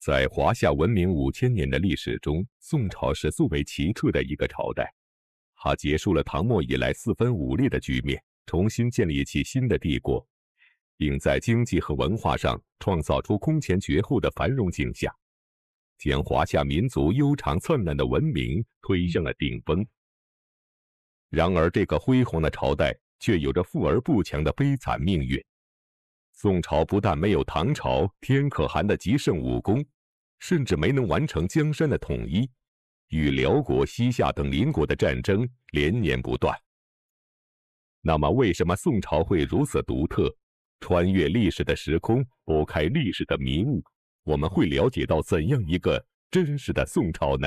在华夏文明五千年的历史中，宋朝是最为奇特的一个朝代。它结束了唐末以来四分五裂的局面，重新建立起新的帝国，并在经济和文化上创造出空前绝后的繁荣景象，将华夏民族悠长灿烂的文明推向了顶峰。然而，这个辉煌的朝代却有着富而不强的悲惨命运。宋朝不但没有唐朝天可汗的极盛武功，甚至没能完成江山的统一，与辽国、西夏等邻国的战争连年不断。那么，为什么宋朝会如此独特？穿越历史的时空，拨开历史的迷雾，我们会了解到怎样一个真实的宋朝呢？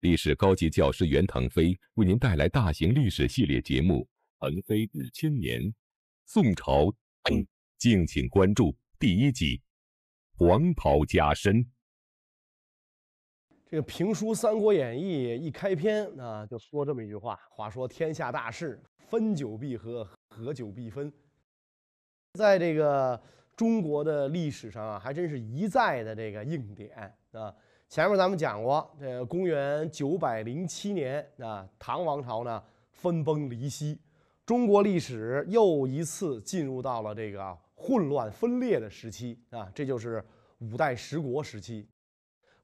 历史高级教师袁腾飞为您带来大型历史系列节目《腾飞日千年》。宋朝，敬请关注第一集《黄袍加身》。这个评书《三国演义》一开篇啊，就说这么一句话：“话说天下大势，分久必合，合久必分。”在这个中国的历史上啊，还真是一再的这个应点啊。前面咱们讲过，这公元九百零七年啊，唐王朝呢分崩离析。中国历史又一次进入到了这个混乱分裂的时期啊，这就是五代十国时期。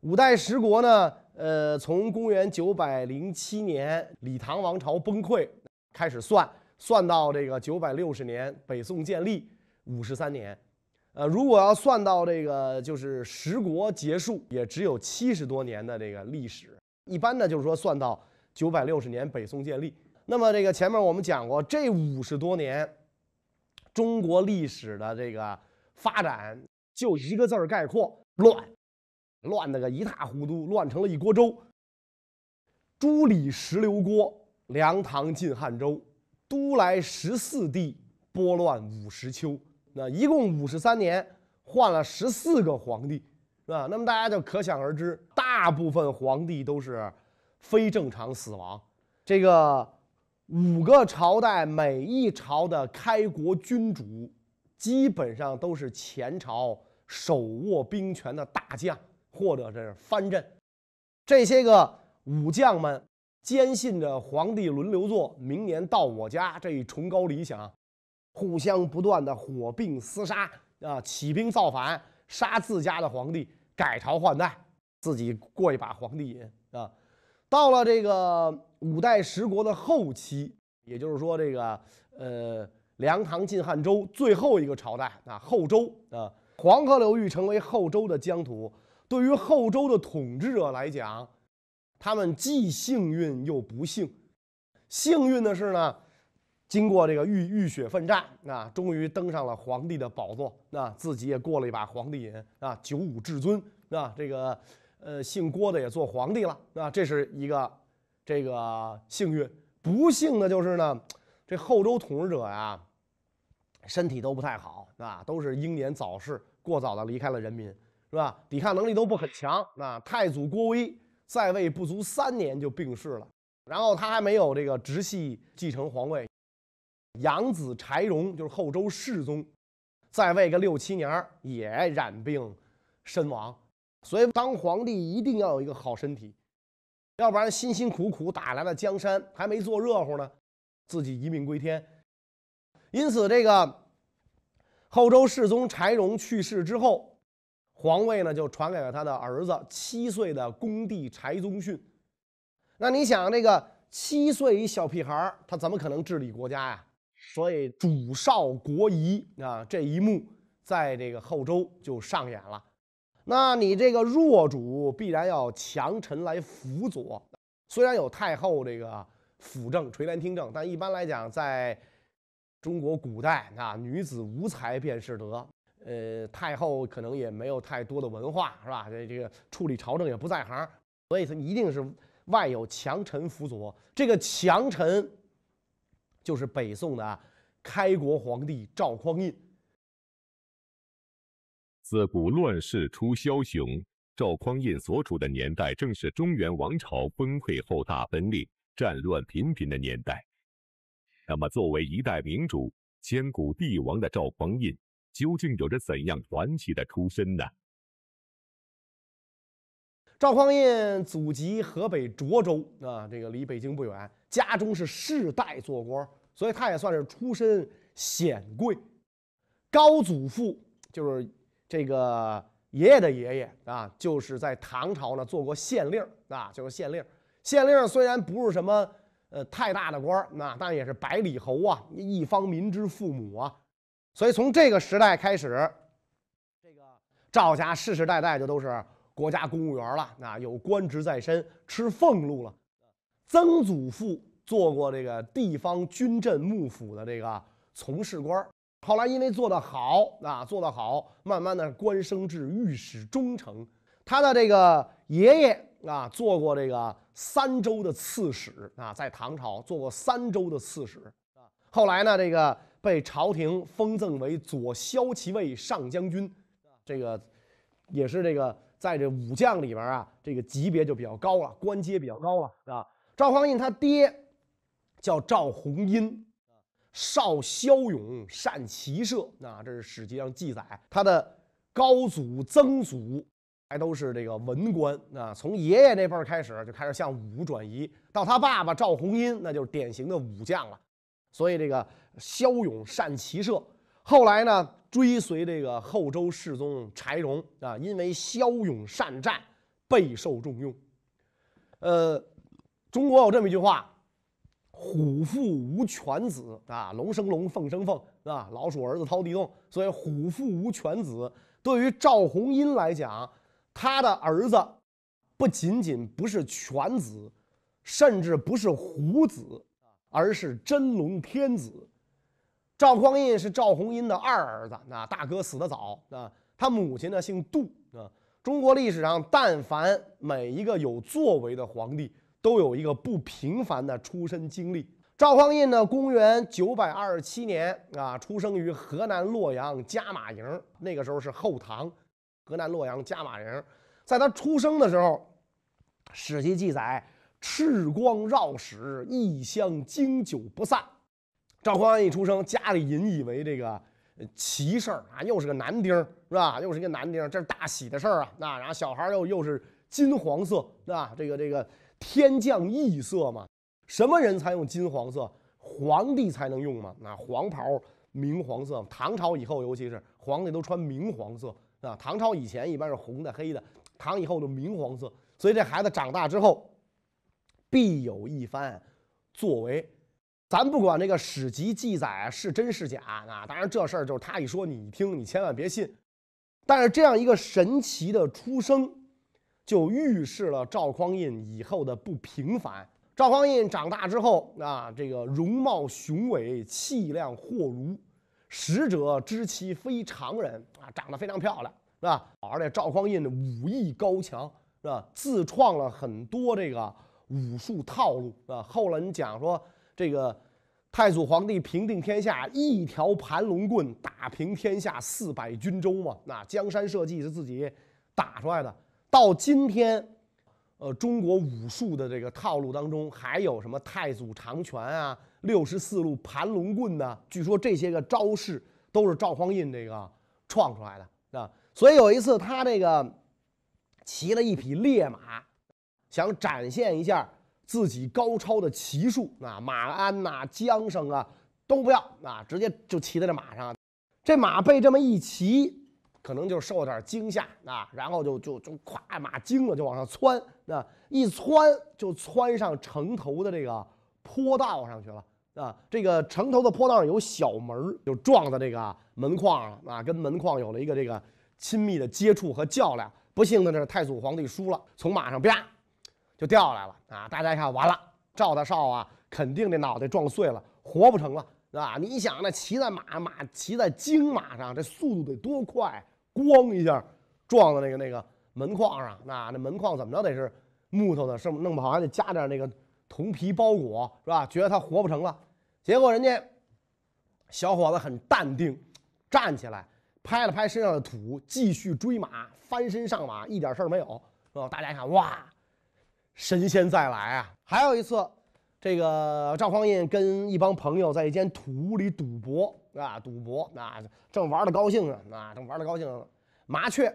五代十国呢，呃，从公元九百零七年李唐王朝崩溃开始算，算到这个九百六十年北宋建立五十三年，呃，如果要算到这个就是十国结束，也只有七十多年的这个历史。一般呢，就是说算到九百六十年北宋建立。那么这个前面我们讲过，这五十多年中国历史的这个发展，就一个字儿概括：乱，乱的个一塌糊涂，乱成了一锅粥。朱李石刘郭，梁唐晋汉周，都来十四帝，拨乱五十秋。那一共五十三年，换了十四个皇帝，是吧？那么大家就可想而知，大部分皇帝都是非正常死亡。这个。五个朝代，每一朝的开国君主，基本上都是前朝手握兵权的大将或者是藩镇。这些个武将们坚信着皇帝轮流坐，明年到我家这一崇高理想，互相不断的火并厮杀啊，起兵造反，杀自家的皇帝，改朝换代，自己过一把皇帝瘾啊。到了这个。五代十国的后期，也就是说，这个呃，梁唐晋汉周最后一个朝代啊，后周啊，黄河流域成为后周的疆土。对于后周的统治者来讲，他们既幸运又不幸。幸运的是呢，经过这个浴浴血奋战啊，终于登上了皇帝的宝座，那自己也过了一把皇帝瘾啊，九五至尊啊。这个呃，姓郭的也做皇帝了啊，这是一个。这个幸运不幸的就是呢，这后周统治者呀，身体都不太好啊，都是英年早逝，过早的离开了人民，是吧？抵抗能力都不很强。那太祖郭威在位不足三年就病逝了，然后他还没有这个直系继承皇位，养子柴荣就是后周世宗，在位个六七年也染病身亡。所以当皇帝一定要有一个好身体。要不然，辛辛苦苦打来的江山还没坐热乎呢，自己一命归天。因此，这个后周世宗柴荣去世之后，皇位呢就传给了他的儿子七岁的恭帝柴宗训。那你想，这个七岁一小屁孩他怎么可能治理国家呀？所以，主少国疑啊，这一幕在这个后周就上演了。那你这个弱主必然要强臣来辅佐，虽然有太后这个辅政垂帘听政，但一般来讲，在中国古代啊，女子无才便是德。呃，太后可能也没有太多的文化，是吧？这这个处理朝政也不在行，所以她一定是外有强臣辅佐。这个强臣就是北宋的开国皇帝赵匡胤。自古乱世出枭雄，赵匡胤所处的年代正是中原王朝崩溃后大分裂、战乱频频的年代。那么，作为一代明主、千古帝王的赵匡胤，究竟有着怎样传奇的出身呢？赵匡胤祖籍河北涿州啊，这个离北京不远，家中是世代做官，所以他也算是出身显贵。高祖父就是。这个爷爷的爷爷啊，就是在唐朝呢做过县令啊，就是县令。县令虽然不是什么呃太大的官儿，那但也是百里侯啊，一方民之父母啊。所以从这个时代开始，这个赵家世世代代就都是国家公务员了，那有官职在身，吃俸禄了。曾祖父做过这个地方军镇幕府的这个从事官后来因为做得好啊，做得好，慢慢的官升至御史中丞。他的这个爷爷啊，做过这个三州的刺史啊，在唐朝做过三州的刺史。后来呢，这个被朝廷封赠为左骁骑尉、上将军，这个也是这个在这武将里边啊，这个级别就比较高了，官阶比较高了啊。赵匡胤他爹叫赵弘殷。少骁勇，善骑射。那这是史籍上记载，他的高祖、曾祖还都是这个文官。那从爷爷那辈儿开始，就开始向武转移。到他爸爸赵弘殷，那就是典型的武将了。所以这个骁勇善骑射，后来呢，追随这个后周世宗柴荣啊，因为骁勇善战，备受重用。呃，中国有这么一句话。虎父无犬子啊，龙生龙，凤生凤啊，老鼠儿子掏地洞。所以虎父无犬子，对于赵红英来讲，他的儿子不仅仅不是犬子，甚至不是虎子，而是真龙天子。赵匡胤是赵红英的二儿子，那大哥死得早啊，他母亲呢姓杜啊。中国历史上，但凡每一个有作为的皇帝。都有一个不平凡的出身经历。赵匡胤呢，公元九百二十七年啊，出生于河南洛阳加马营。那个时候是后唐，河南洛阳加马营。在他出生的时候，史籍记载赤光绕史，异乡经久不散。赵匡胤一出生，家里引以为这个奇事儿啊，又是个男丁是吧？又是个男丁，这是大喜的事儿啊！那然后小孩又又是金黄色是吧？这个这个。天降异色嘛？什么人才用金黄色？皇帝才能用嘛？那黄袍明黄色，唐朝以后尤其是皇帝都穿明黄色啊。唐朝以前一般是红的、黑的，唐以后都明黄色。所以这孩子长大之后，必有一番作为。咱不管这个史籍记载是真是假，啊，当然这事儿就是他一说你一听，你千万别信。但是这样一个神奇的出生。就预示了赵匡胤以后的不平凡。赵匡胤长大之后啊，这个容貌雄伟，气量豁如，使者知其非常人啊，长得非常漂亮，是吧？而且赵匡胤武艺高强，是吧？自创了很多这个武术套路啊。后来你讲说，这个太祖皇帝平定天下，一条盘龙棍打平天下四百军州嘛，那江山社稷是自己打出来的。到今天，呃，中国武术的这个套路当中，还有什么太祖长拳啊、六十四路盘龙棍呐，据说这些个招式都是赵匡胤这个创出来的，啊。所以有一次他这个骑了一匹烈马，想展现一下自己高超的骑术，啊，马鞍呐、缰绳啊都不要，啊，直接就骑在这马上，这马被这么一骑。可能就受了点惊吓啊，然后就就就咵马惊了，就往上窜，那一窜就窜上城头的这个坡道上去了啊。这个城头的坡道上有小门，就撞到这个门框了啊，跟门框有了一个这个亲密的接触和较量。不幸的是，太祖皇帝输了，从马上啪就掉下来了啊！大家一看，完了，赵大少啊，肯定这脑袋撞碎了，活不成了，啊，你想，那骑在马马骑在精马上，这速度得多快！咣一下撞到那个那个门框上，那那门框怎么着得是木头的，是弄不好还得加点那个铜皮包裹，是吧？觉得他活不成了。结果人家小伙子很淡定，站起来拍了拍身上的土，继续追马，翻身上马，一点事儿没有。啊，大家一看，哇，神仙再来啊！还有一次，这个赵匡胤跟一帮朋友在一间土屋里赌博。啊，赌博啊，正玩的高兴呢，啊，正玩的高兴。麻雀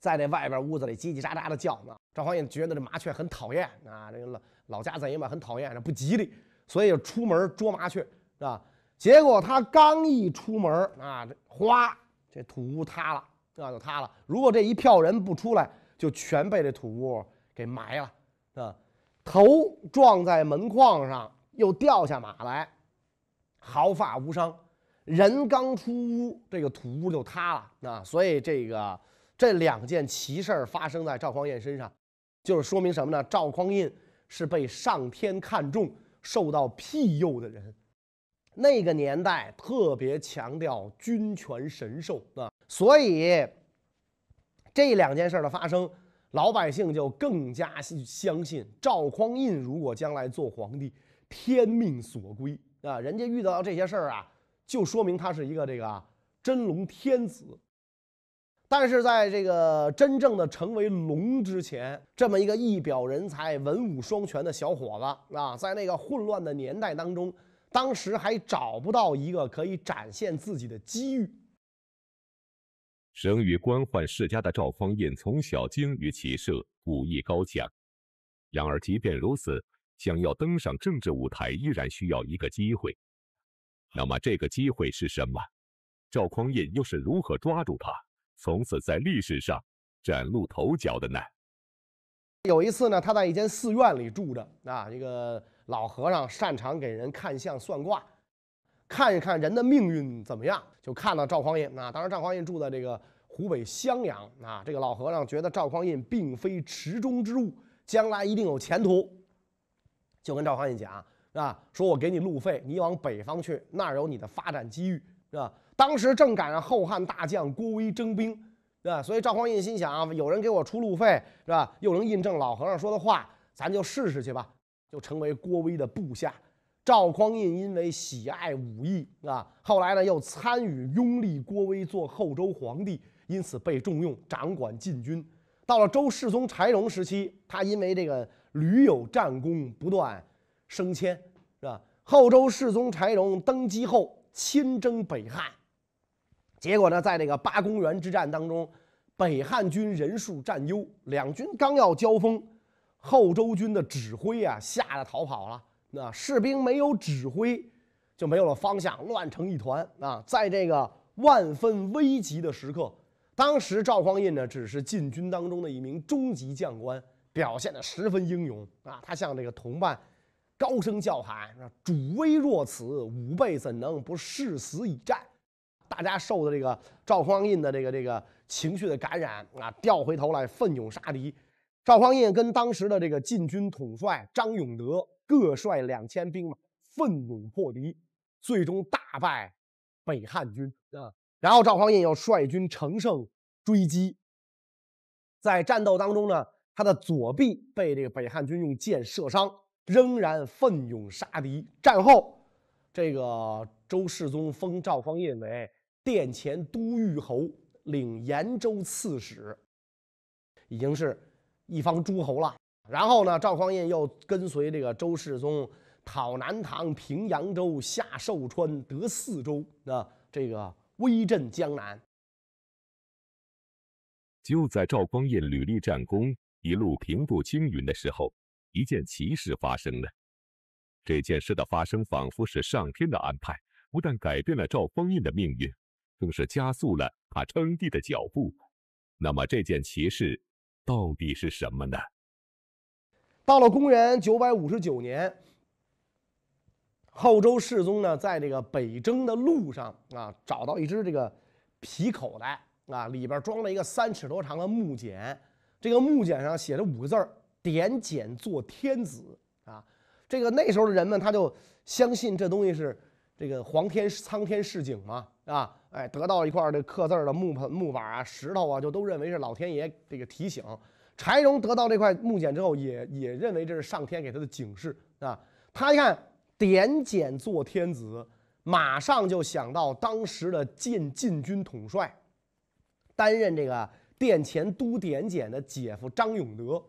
在这外边屋子里叽叽喳喳的叫呢。赵匡胤觉得这麻雀很讨厌啊，这个老老家贼嘛很讨厌，这不吉利，所以出门捉麻雀是吧？结果他刚一出门啊，这哗，这土屋塌了，啊，就塌了。如果这一票人不出来，就全被这土屋给埋了啊！头撞在门框上，又掉下马来，毫发无伤。人刚出屋，这个土屋就塌了。啊。所以这个这两件奇事儿发生在赵匡胤身上，就是说明什么呢？赵匡胤是被上天看重、受到庇佑的人。那个年代特别强调君权神授啊，所以这两件事的发生，老百姓就更加相信赵匡胤。如果将来做皇帝，天命所归啊。人家遇到这些事儿啊。就说明他是一个这个真龙天子，但是在这个真正的成为龙之前，这么一个一表人才、文武双全的小伙子啊，在那个混乱的年代当中，当时还找不到一个可以展现自己的机遇。生于官宦世家的赵匡胤，从小精于骑射，武艺高强。然而，即便如此，想要登上政治舞台，依然需要一个机会。那么这个机会是什么？赵匡胤又是如何抓住他，从此在历史上崭露头角的呢？有一次呢，他在一间寺院里住着，啊，一个老和尚擅长给人看相算卦，看一看人的命运怎么样，就看到赵匡胤啊。当时赵匡胤住在这个湖北襄阳啊，这个老和尚觉得赵匡胤并非池中之物，将来一定有前途，就跟赵匡胤讲。啊，说我给你路费，你往北方去，那儿有你的发展机遇，是吧？当时正赶上后汉大将郭威征兵，对吧？所以赵匡胤心想，有人给我出路费，是吧？又能印证老和尚说的话，咱就试试去吧，就成为郭威的部下。赵匡胤因为喜爱武艺，啊，后来呢又参与拥立郭威做后周皇帝，因此被重用，掌管禁军。到了周世宗柴荣时期，他因为这个屡有战功不断。升迁是吧？后周世宗柴荣登基后亲征北汉，结果呢，在这个八公园之战当中，北汉军人数占优，两军刚要交锋，后周军的指挥啊吓得逃跑了。那士兵没有指挥，就没有了方向，乱成一团啊！在这个万分危急的时刻，当时赵匡胤呢只是禁军当中的一名中级将官，表现得十分英勇啊！他向这个同伴。高声叫喊，主威若此，吾辈怎能不誓死以战？大家受的这个赵匡胤的这个这个情绪的感染啊，掉回头来奋勇杀敌。赵匡胤跟当时的这个禁军统帅张永德各率两千兵马，奋勇破敌，最终大败北汉军啊。然后赵匡胤又率军乘胜追击，在战斗当中呢，他的左臂被这个北汉军用箭射伤。仍然奋勇杀敌。战后，这个周世宗封赵匡胤为殿前都御侯，领延州刺史，已经是一方诸侯了。然后呢，赵匡胤又跟随这个周世宗讨南唐、平扬州、下寿川，得四州，啊，这个威震江南。就在赵匡胤屡立战功，一路平步青云的时候。一件奇事发生了，这件事的发生仿佛是上天的安排，不但改变了赵匡胤的命运，更是加速了他称帝的脚步。那么，这件奇事到底是什么呢？到了公元九百五十九年，后周世宗呢，在这个北征的路上啊，找到一只这个皮口袋啊，里边装了一个三尺多长的木简，这个木简上写着五个字儿。点检做天子啊！这个那时候的人们，他就相信这东西是这个皇天苍天示警嘛，啊，哎，得到一块这刻字的木盆木板啊、石头啊，就都认为是老天爷这个提醒。柴荣得到这块木简之后，也也认为这是上天给他的警示啊。他一看点检做天子，马上就想到当时的晋晋军统帅，担任这个殿前都点检的姐夫张永德。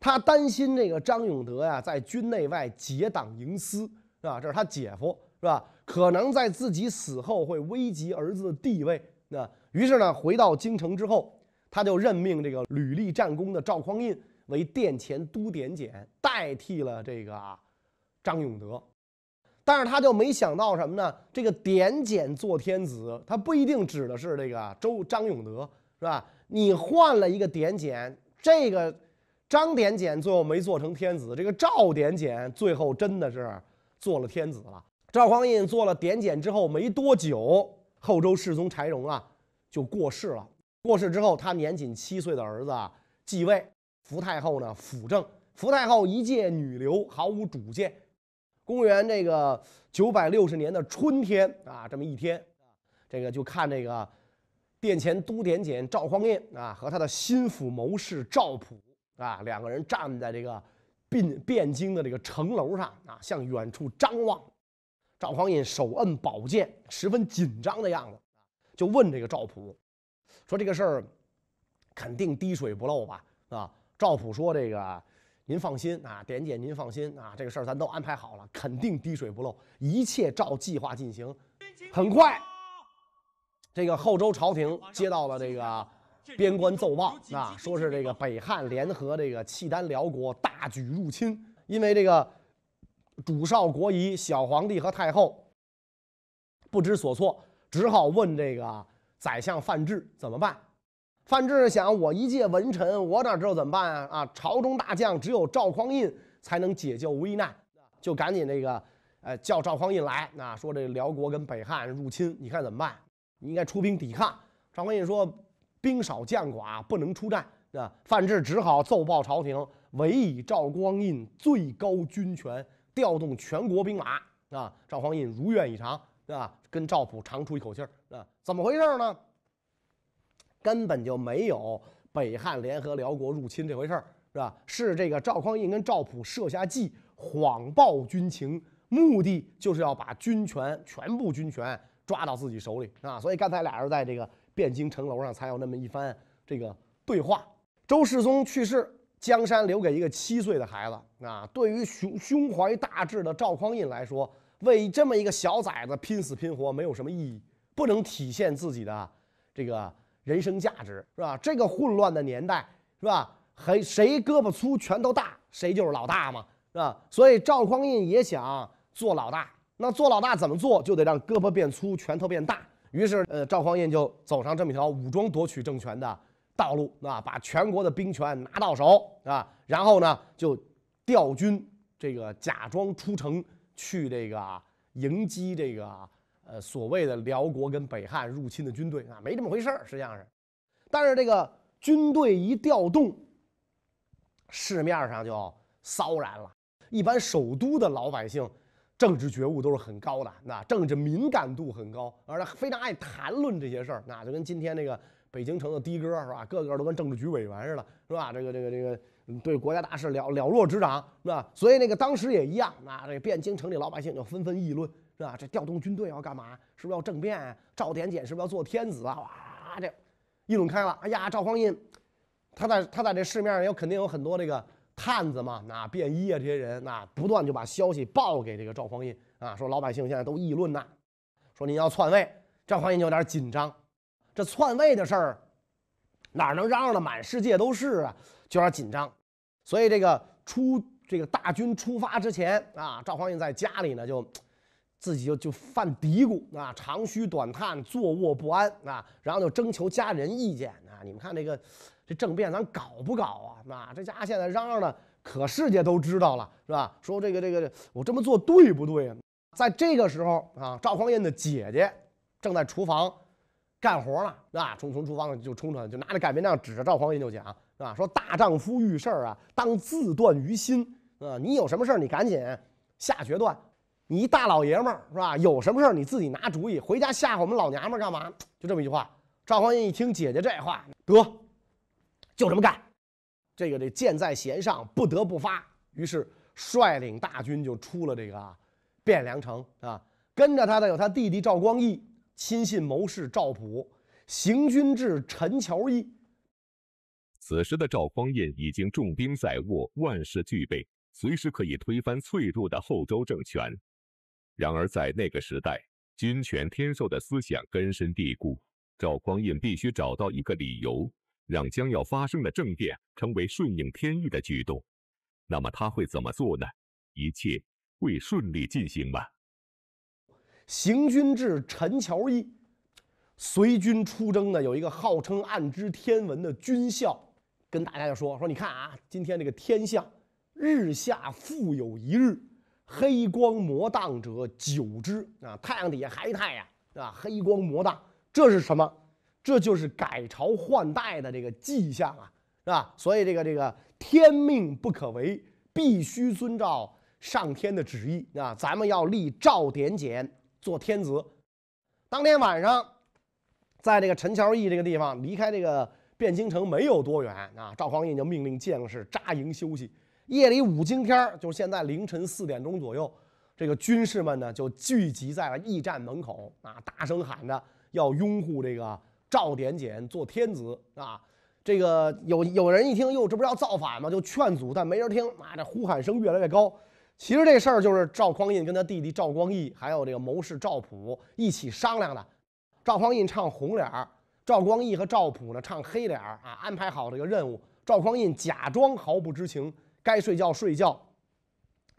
他担心这个张永德呀，在军内外结党营私，是吧？这是他姐夫，是吧？可能在自己死后会危及儿子的地位。那于是呢，回到京城之后，他就任命这个屡立战功的赵匡胤为殿前都点检，代替了这个啊张永德。但是他就没想到什么呢？这个点检做天子，他不一定指的是这个周张永德，是吧？你换了一个点检，这个。张点检最后没做成天子，这个赵点检最后真的是做了天子了。赵匡胤做了点检之后没多久，后周世宗柴荣啊就过世了。过世之后，他年仅七岁的儿子继位，福太后呢辅政。福太后一介女流，毫无主见。公元这个九百六十年的春天啊，这么一天，这个就看这个殿前都点检赵匡胤啊和他的心腹谋士赵普。啊，两个人站在这个汴汴京的这个城楼上啊，向远处张望。赵匡胤手摁宝剑，十分紧张的样子，就问这个赵普说：“这个事儿肯定滴水不漏吧？”啊，赵普说：“这个您放心啊，点姐您放心啊，这个事儿咱都安排好了，肯定滴水不漏，一切照计划进行。”很快，这个后周朝廷接到了这个。边关奏报啊，说是这个北汉联合这个契丹辽国大举入侵。因为这个主少国疑，小皇帝和太后不知所措，只好问这个宰相范质怎么办。范质想，我一介文臣，我哪知道怎么办啊？啊，朝中大将只有赵匡胤才能解救危难，就赶紧这个呃叫赵匡胤来。那说这辽国跟北汉入侵，你看怎么办？你应该出兵抵抗。赵匡胤说。兵少将寡，不能出战，啊，范质只好奏报朝廷，委以赵光胤最高军权，调动全国兵马，啊！赵匡胤如愿以偿，啊，吧？跟赵普长出一口气儿，啊？怎么回事呢？根本就没有北汉联合辽国入侵这回事儿，是吧？是这个赵匡胤跟赵普设下计，谎报军情，目的就是要把军权，全部军权抓到自己手里，啊！所以刚才俩人在这个。汴京城楼上才有那么一番这个对话。周世宗去世，江山留给一个七岁的孩子。啊，对于胸胸怀大志的赵匡胤来说，为这么一个小崽子拼死拼活没有什么意义，不能体现自己的这个人生价值，是吧？这个混乱的年代，是吧？还谁胳膊粗拳头大，谁就是老大嘛，是吧？所以赵匡胤也想做老大。那做老大怎么做？就得让胳膊变粗，拳头变大。于是，呃，赵匡胤就走上这么一条武装夺取政权的道路，啊，把全国的兵权拿到手，啊，然后呢，就调军，这个假装出城去这个迎击这个呃所谓的辽国跟北汉入侵的军队，啊，没这么回事儿，实际上是，但是这个军队一调动，市面上就骚然了，一般首都的老百姓。政治觉悟都是很高的，那政治敏感度很高，而且非常爱谈论这些事儿，那就跟今天那个北京城的的哥是吧，个个都跟政治局委员似的，是吧？这个这个这个对国家大事了了若指掌，是吧？所以那个当时也一样，那这汴京城里老百姓就纷纷议论，是吧？这调动军队要干嘛？是不是要政变？赵点检是不是要做天子啊？哇，这议论开了。哎呀，赵匡胤，他在他在这市面上有肯定有很多这个。探子嘛，那便衣啊，这些人那不断就把消息报给这个赵匡胤啊，说老百姓现在都议论呐，说你要篡位，赵匡胤就有点紧张。这篡位的事儿，哪能嚷嚷的满世界都是啊？就有点紧张。所以这个出这个大军出发之前啊，赵匡胤在家里呢就自己就就犯嘀咕啊，长吁短叹，坐卧不安啊，然后就征求家人意见。你们看这个，这政变咱搞不搞啊？那这家现在嚷嚷的，可世界都知道了，是吧？说这个这个，我这么做对不对？在这个时候啊，赵匡胤的姐姐正在厨房干活呢，啊，从从厨房就冲出来，就拿着擀面杖指着赵匡胤就讲，啊，说大丈夫遇事儿啊，当自断于心啊，你有什么事儿你赶紧下决断，你一大老爷们儿是吧？有什么事儿你自己拿主意，回家吓唬我们老娘们儿干嘛？就这么一句话。赵匡胤一听姐姐这话，得，就这么干，这个这箭在弦上，不得不发。于是率领大军就出了这个汴梁城啊，跟着他的有他弟弟赵光义、亲信谋士赵普，行军至陈桥驿。此时的赵匡胤已经重兵在握，万事俱备，随时可以推翻脆弱的后周政权。然而在那个时代，君权天授的思想根深蒂固。赵匡胤必须找到一个理由，让将要发生的政变成为顺应天意的举动。那么他会怎么做呢？一切会顺利进行吗？行军至陈桥驿，随军出征的有一个号称暗知天文的军校，跟大家就说：“说你看啊，今天这个天象，日下复有一日，黑光磨荡者久之啊，太阳底下还太阳啊，黑光磨荡。”这是什么？这就是改朝换代的这个迹象啊，是吧？所以这个这个天命不可违，必须遵照上天的旨意啊！咱们要立赵点检做天子。当天晚上，在这个陈桥驿这个地方，离开这个汴京城没有多远啊，赵匡胤就命令将士扎营休息。夜里五更天就是现在凌晨四点钟左右，这个军士们呢就聚集在了驿站门口啊，大声喊着。要拥护这个赵点检做天子啊！这个有有人一听，哟，这不是要造反吗？就劝阻，但没人听。妈，这呼喊声越来越高。其实这事儿就是赵匡胤跟他弟弟赵光义还有这个谋士赵普一起商量的。赵匡胤唱红脸儿，赵光义和赵普呢唱黑脸儿啊，安排好这个任务。赵匡胤假装毫不知情，该睡觉睡觉，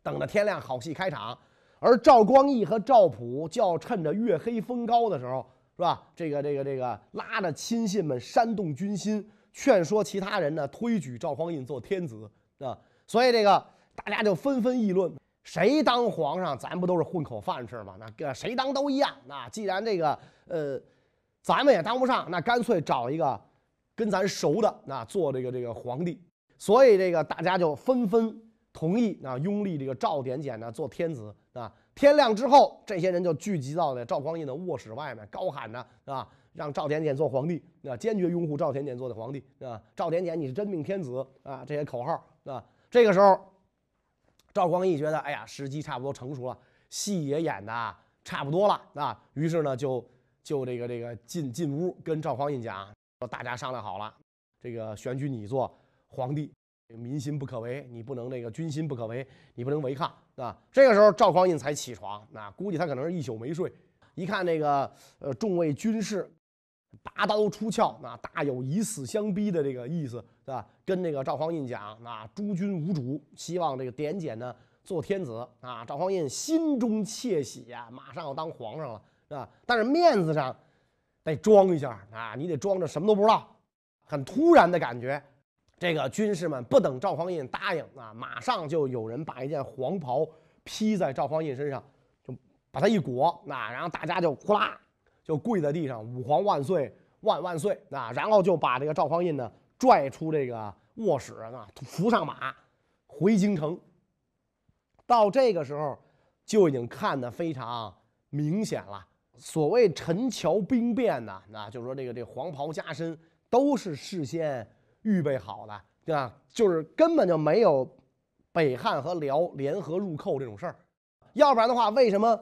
等着天亮好戏开场。而赵光义和赵普要趁着月黑风高的时候。是吧？这个这个这个拉着亲信们煽动军心，劝说其他人呢推举赵匡胤做天子啊。所以这个大家就纷纷议论，谁当皇上，咱不都是混口饭吃吗？那谁当都一样。那既然这个呃，咱们也当不上，那干脆找一个跟咱熟的，那做这个这个皇帝。所以这个大家就纷纷同意，啊，拥立这个赵点检呢做天子啊。天亮之后，这些人就聚集到了赵匡胤的卧室外面，高喊着啊，让赵廷俭做皇帝，啊，坚决拥护赵廷俭做的皇帝，啊，赵廷俭你是真命天子啊，这些口号啊。这个时候，赵匡胤觉得，哎呀，时机差不多成熟了，戏也演的差不多了，啊，于是呢，就就这个这个进进屋跟赵匡胤讲，说大家商量好了，这个选举你做皇帝。民心不可违，你不能那个；军心不可违，你不能违抗，啊。这个时候，赵匡胤才起床，那估计他可能是一宿没睡。一看那个，呃，众位军士，拔刀出鞘，那大有以死相逼的这个意思，是吧？跟那个赵匡胤讲，那诸君无主，希望这个点检呢做天子，啊。赵匡胤心中窃喜呀，马上要当皇上了，是吧？但是面子上，得装一下，啊，你得装着什么都不知道，很突然的感觉。这个军士们不等赵匡胤答应啊，马上就有人把一件黄袍披在赵匡胤身上，就把他一裹，那然后大家就呼啦就跪在地上，吾皇万岁万万岁！那然后就把这个赵匡胤呢拽出这个卧室啊，扶上马回京城。到这个时候就已经看得非常明显了。所谓陈桥兵变呢，那就是说这个这黄袍加身都是事先。预备好的对吧？就是根本就没有北汉和辽联合入寇这种事儿，要不然的话，为什么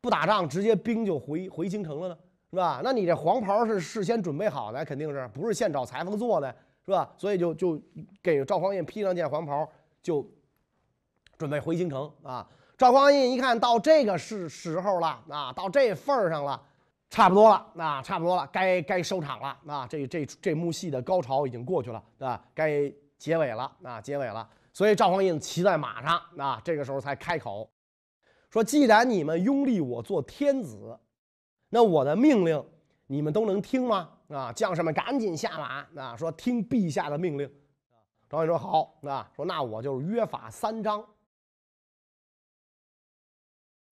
不打仗直接兵就回回京城了呢？是吧？那你这黄袍是事先准备好的，肯定是不是现找裁缝做的？是吧？所以就就给赵匡胤披上件黄袍，就准备回京城啊！赵匡胤一看到这个是时候了啊，到这份儿上了。差不多了，那差不多了，该该收场了，啊，这这这幕戏的高潮已经过去了，对吧？该结尾了，啊，结尾了，所以赵匡胤骑在马上，啊，这个时候才开口说：“既然你们拥立我做天子，那我的命令你们都能听吗？啊，将士们赶紧下马，啊，说听陛下的命令。”赵匡胤说：“好，啊，说那我就约法三章。”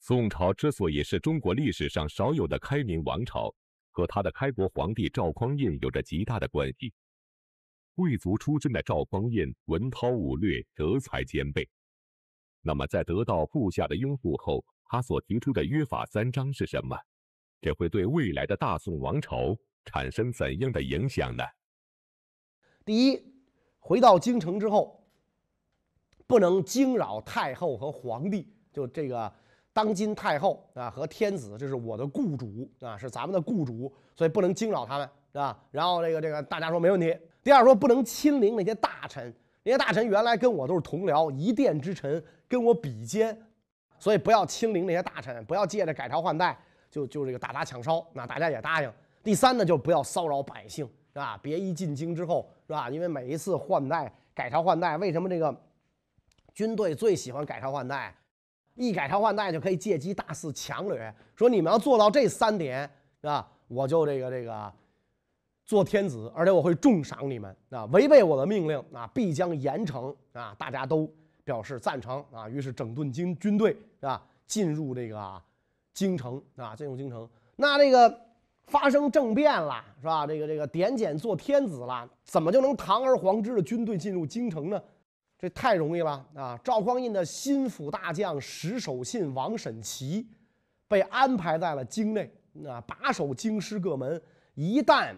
宋朝之所以是中国历史上少有的开明王朝，和他的开国皇帝赵匡胤有着极大的关系。贵族出身的赵匡胤，文韬武略，德才兼备。那么，在得到部下的拥护后，他所提出的约法三章是什么？这会对未来的大宋王朝产生怎样的影响呢？第一，回到京城之后，不能惊扰太后和皇帝，就这个。当今太后啊和天子，这是我的雇主啊，是咱们的雇主，所以不能惊扰他们，是吧？然后这个这个，大家说没问题。第二说不能亲临那些大臣，那些大臣原来跟我都是同僚，一殿之臣跟我比肩，所以不要亲临那些大臣，不要借着改朝换代就就这个打砸抢烧。那大家也答应。第三呢，就不要骚扰百姓吧？别一进京之后，是吧？因为每一次换代改朝换代，为什么这个军队最喜欢改朝换代？一改朝换代就可以借机大肆强掠，说你们要做到这三点啊，我就这个这个做天子，而且我会重赏你们啊！违背我的命令啊，必将严惩啊！大家都表示赞成啊！于是整顿军军队啊，进入这个京城啊，进入京城。那这个发生政变了是吧？这个这个点检做天子了，怎么就能堂而皇之的军队进入京城呢？这太容易了啊！赵匡胤的心腹大将石守信、王审琦，被安排在了京内，啊，把守京师各门。一旦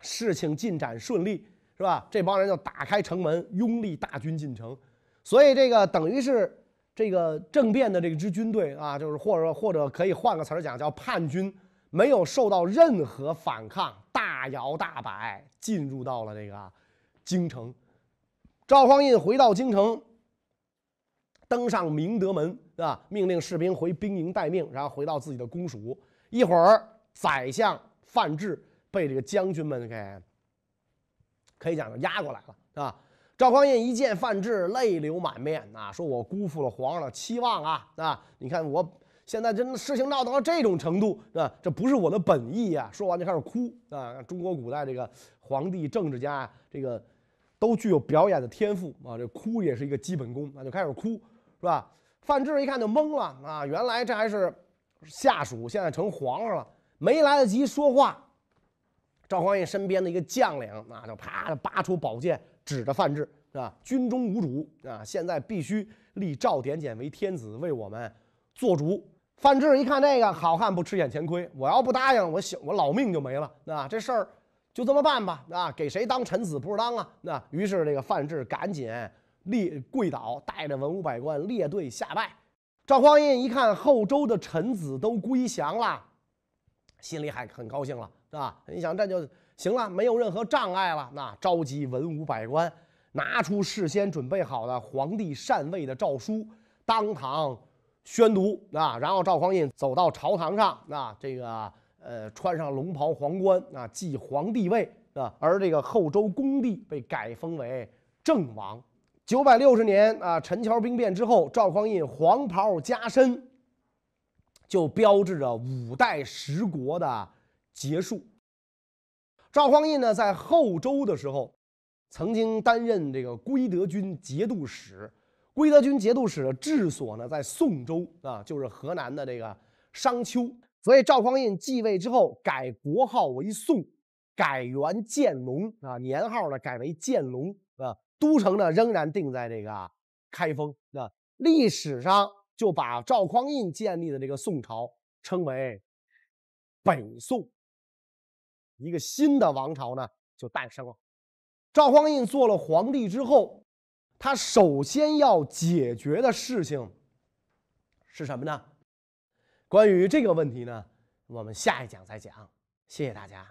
事情进展顺利，是吧？这帮人就打开城门，拥立大军进城。所以，这个等于是这个政变的这支军队啊，就是或者或者可以换个词儿讲，叫叛军，没有受到任何反抗，大摇大摆进入到了这个京城。赵匡胤回到京城，登上明德门，啊，命令士兵回兵营待命，然后回到自己的公署。一会儿，宰相范质被这个将军们给，可以讲压过来了，啊。赵匡胤一见范质，泪流满面，啊，说我辜负了皇上的期望啊，啊，你看我现在的事情闹到了这种程度，啊，这不是我的本意啊！说完就开始哭，啊，中国古代这个皇帝、政治家啊，这个。都具有表演的天赋啊，这哭也是一个基本功那就开始哭，是吧？范志一看就懵了啊，原来这还是下属，现在成皇上了，没来得及说话。赵匡胤身边的一个将领，那就啪地拔出宝剑，指着范志，是吧？军中无主啊，现在必须立赵点检为天子，为我们做主。范志一看这个，好汉不吃眼前亏，我要不答应，我我老命就没了，啊，这事儿。就这么办吧，啊，给谁当臣子不当啊？那于是这个范质赶紧立跪倒，带着文武百官列队下拜。赵匡胤一看后周的臣子都归降了，心里还很高兴了，是吧？你想这就行了，没有任何障碍了。那召集文武百官，拿出事先准备好的皇帝禅位的诏书，当堂宣读。啊。然后赵匡胤走到朝堂上，那这个。呃，穿上龙袍、皇冠啊，继皇帝位啊。而这个后周恭帝被改封为郑王。九百六十年啊，陈桥兵变之后，赵匡胤黄袍加身，就标志着五代十国的结束。赵匡胤呢，在后周的时候，曾经担任这个归德军节度使。归德军节度使的治所呢，在宋州啊，就是河南的这个商丘。所以赵匡胤继位之后，改国号为宋，改元建隆啊，年号呢改为建隆啊，都城呢仍然定在这个开封。那历史上就把赵匡胤建立的这个宋朝称为北宋。一个新的王朝呢就诞生了。赵匡胤做了皇帝之后，他首先要解决的事情是什么呢？关于这个问题呢，我们下一讲再讲。谢谢大家。